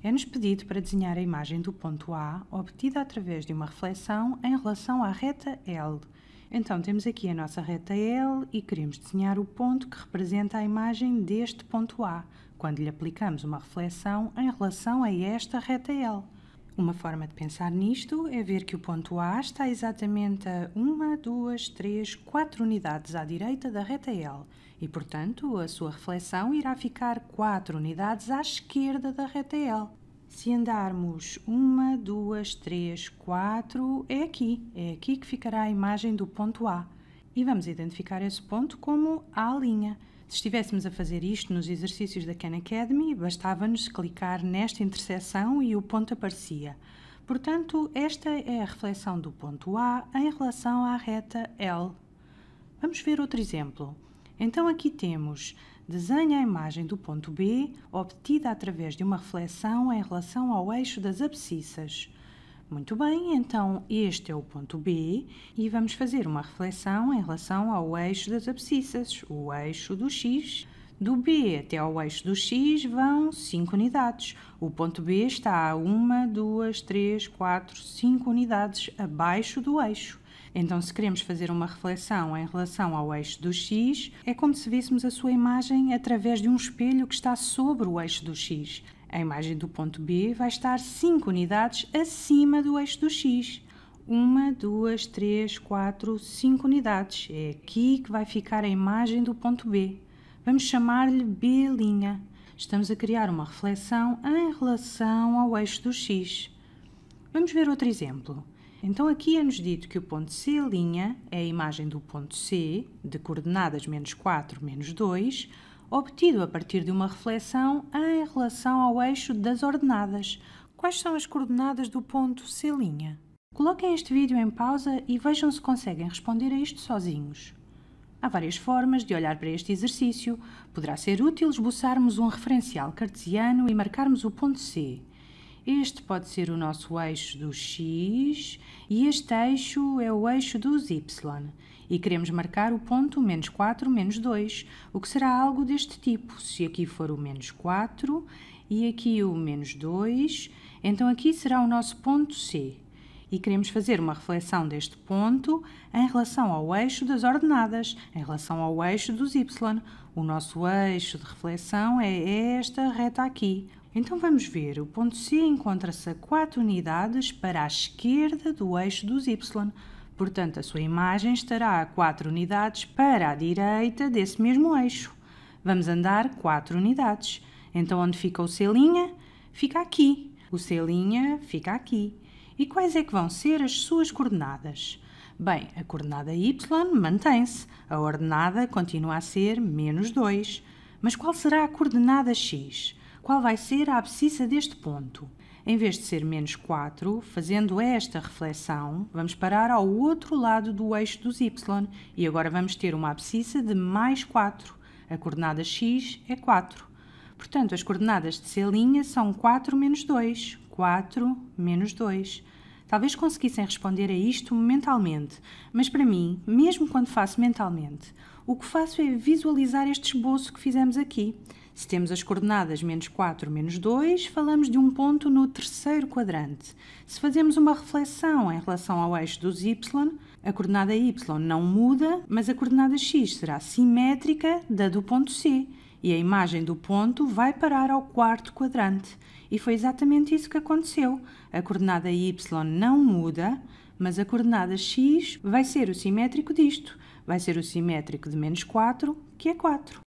É-nos pedido para desenhar a imagem do ponto A, obtida através de uma reflexão em relação à reta L. Então, temos aqui a nossa reta L e queremos desenhar o ponto que representa a imagem deste ponto A, quando lhe aplicamos uma reflexão em relação a esta reta L. Uma forma de pensar nisto é ver que o ponto A está exatamente a 1, 2, 3, 4 unidades à direita da reta L e, portanto, a sua reflexão irá ficar 4 unidades à esquerda da reta L. Se andarmos 1, 2, 3, 4, é aqui, é aqui que ficará a imagem do ponto A e vamos identificar esse ponto como a linha. Se estivéssemos a fazer isto nos exercícios da Khan Academy, bastava-nos clicar nesta interseção e o ponto aparecia. Portanto, esta é a reflexão do ponto A em relação à reta L. Vamos ver outro exemplo. Então aqui temos desenha a imagem do ponto B obtida através de uma reflexão em relação ao eixo das abscissas. Muito bem, então este é o ponto B e vamos fazer uma reflexão em relação ao eixo das abscissas, o eixo do X. Do B até ao eixo do X vão 5 unidades. O ponto B está a 1, 2, 3, 4, 5 unidades abaixo do eixo. Então, se queremos fazer uma reflexão em relação ao eixo do X, é como se víssemos a sua imagem através de um espelho que está sobre o eixo do X. A imagem do ponto B vai estar 5 unidades acima do eixo do X. 1, 2, 3, 4, 5 unidades. É aqui que vai ficar a imagem do ponto B. Vamos chamar-lhe B'. Estamos a criar uma reflexão em relação ao eixo do X. Vamos ver outro exemplo. Então aqui é-nos dito que o ponto C' é a imagem do ponto C, de coordenadas menos 4, menos 2, obtido a partir de uma reflexão em relação ao eixo das ordenadas. Quais são as coordenadas do ponto C'? Coloquem este vídeo em pausa e vejam se conseguem responder a isto sozinhos. Há várias formas de olhar para este exercício. Poderá ser útil esboçarmos um referencial cartesiano e marcarmos o ponto C. Este pode ser o nosso eixo do x e este eixo é o eixo dos y e queremos marcar o ponto menos 4 menos 2, o que será algo deste tipo. Se aqui for o menos 4 e aqui o menos 2, então aqui será o nosso ponto C. E queremos fazer uma reflexão deste ponto em relação ao eixo das ordenadas, em relação ao eixo dos y. O nosso eixo de reflexão é esta reta aqui, então vamos ver, o ponto C encontra-se a 4 unidades para a esquerda do eixo dos y. Portanto, a sua imagem estará a 4 unidades para a direita desse mesmo eixo. Vamos andar 4 unidades. Então, onde fica o selinha? Fica aqui. O selinha fica aqui. E quais é que vão ser as suas coordenadas? Bem, a coordenada y mantém-se. A ordenada continua a ser menos 2. Mas qual será a coordenada x? Qual vai ser a abscissa deste ponto? Em vez de ser menos 4, fazendo esta reflexão, vamos parar ao outro lado do eixo dos y e agora vamos ter uma abscissa de mais 4. A coordenada x é 4. Portanto, as coordenadas de C' são 4 menos 2, 4 menos 2. Talvez conseguissem responder a isto mentalmente, mas para mim, mesmo quando faço mentalmente, o que faço é visualizar este esboço que fizemos aqui. Se temos as coordenadas menos 4, menos 2, falamos de um ponto no terceiro quadrante. Se fazemos uma reflexão em relação ao eixo dos y, a coordenada y não muda, mas a coordenada x será simétrica da do ponto C e a imagem do ponto vai parar ao quarto quadrante. E foi exatamente isso que aconteceu. A coordenada y não muda, mas a coordenada x vai ser o simétrico disto. Vai ser o simétrico de menos 4, que é 4.